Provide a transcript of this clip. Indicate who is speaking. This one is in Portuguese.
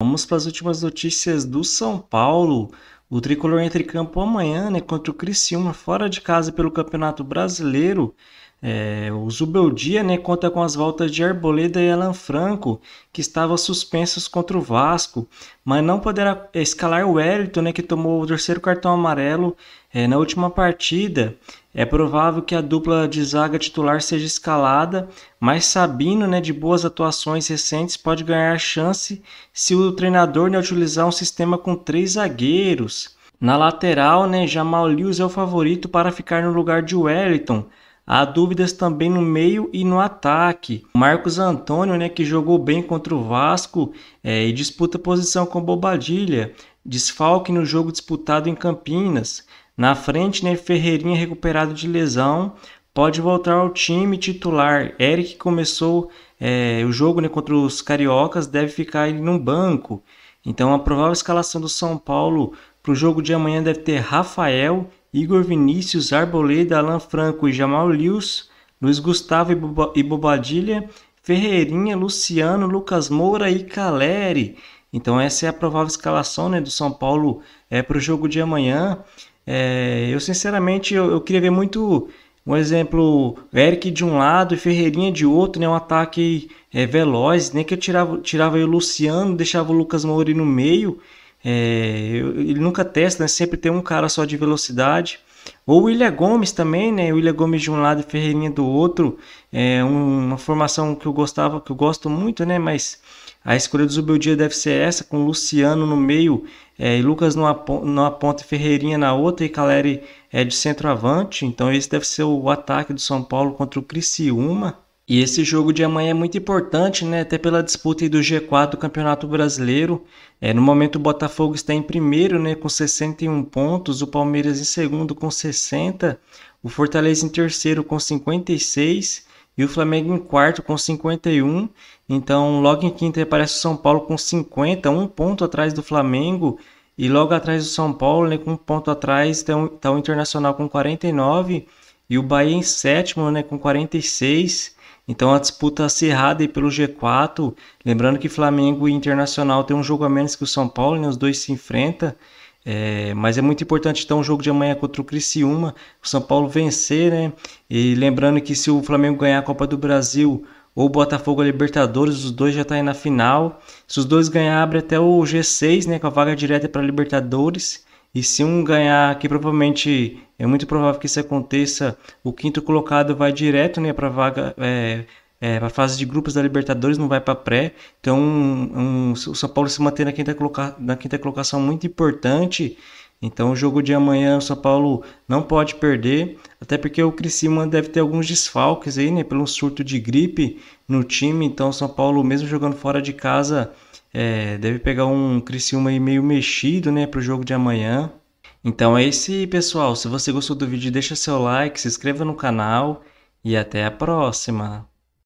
Speaker 1: Vamos para as últimas notícias do São Paulo. O tricolor entra em campo amanhã né, contra o Criciúma, fora de casa pelo Campeonato Brasileiro. É, o Zubeldia né, conta com as voltas de Arboleda e Alan Franco, que estavam suspensos contra o Vasco, mas não poderá escalar o Wellington, né, que tomou o terceiro cartão amarelo é, na última partida. É provável que a dupla de zaga titular seja escalada, mas Sabino, né, de boas atuações recentes, pode ganhar chance se o treinador né, utilizar um sistema com três zagueiros. Na lateral, né, Jamal Lewis é o favorito para ficar no lugar de Wellington. Há dúvidas também no meio e no ataque. Marcos Antônio, né, que jogou bem contra o Vasco é, e disputa posição com Bobadilha, desfalque no jogo disputado em Campinas. Na frente, né, Ferreirinha recuperado de lesão, pode voltar ao time titular. Eric começou é, o jogo né, contra os cariocas, deve ficar ele no banco. Então a provável escalação do São Paulo para o jogo de amanhã deve ter Rafael, Igor Vinícius, Arboleda, Alan Franco e Jamal Lewis, Luiz Gustavo e, e Bobadilha, Ferreirinha, Luciano, Lucas Moura e Caleri. Então essa é a provável escalação né, do São Paulo é, para o jogo de amanhã. É, eu sinceramente eu, eu, queria ver muito um exemplo Eric de um lado e Ferreirinha de outro, né? Um ataque é, veloz, nem né? que eu tirava tirava o Luciano, deixava o Lucas Moura no meio. É, eu, ele nunca testa, né? Sempre tem um cara só de velocidade. Ou o William Gomes também, né? O William Gomes de um lado e Ferreirinha do outro. É uma formação que eu gostava, que eu gosto muito, né? Mas a escolha do Zubeldia deve ser essa, com Luciano no meio é, e Lucas numa, numa ponta e Ferreirinha na outra e Caleri é, de centroavante. Então esse deve ser o ataque do São Paulo contra o Criciúma. E esse jogo de amanhã é muito importante, né? Até pela disputa do G4 do Campeonato Brasileiro. É, no momento o Botafogo está em primeiro, né, com 61 pontos, o Palmeiras em segundo com 60, o Fortaleza em terceiro com 56 e o Flamengo em quarto com 51. Então, logo em quinto aparece o São Paulo com 50, um ponto atrás do Flamengo. E logo atrás do São Paulo, né, com um ponto atrás, está o, tá o Internacional com 49 e o Bahia em sétimo, né, com 46. Então a disputa acirrada aí pelo G4, lembrando que Flamengo e Internacional tem um jogo a menos que o São Paulo, né? os dois se enfrentam. É, mas é muito importante então o jogo de amanhã contra o Criciúma, o São Paulo vencer, né? E lembrando que se o Flamengo ganhar a Copa do Brasil ou o Botafogo a Libertadores, os dois já estão tá aí na final. Se os dois ganhar, abre até o G6, né, com a vaga direta para Libertadores. E se um ganhar, que provavelmente é muito provável que isso aconteça, o quinto colocado vai direto né, para a vaga. É, é, para a fase de grupos da Libertadores, não vai para pré. Então, um, um, o São Paulo se manter na quinta, coloca, na quinta colocação é muito importante então, o jogo de amanhã, o São Paulo não pode perder, até porque o Criciúma deve ter alguns desfalques aí, né? Pelo surto de gripe no time. Então, o São Paulo, mesmo jogando fora de casa, é, deve pegar um Criciúma aí meio mexido, né? Para o jogo de amanhã. Então, é isso aí, pessoal. Se você gostou do vídeo, deixa seu like, se inscreva no canal e até a próxima.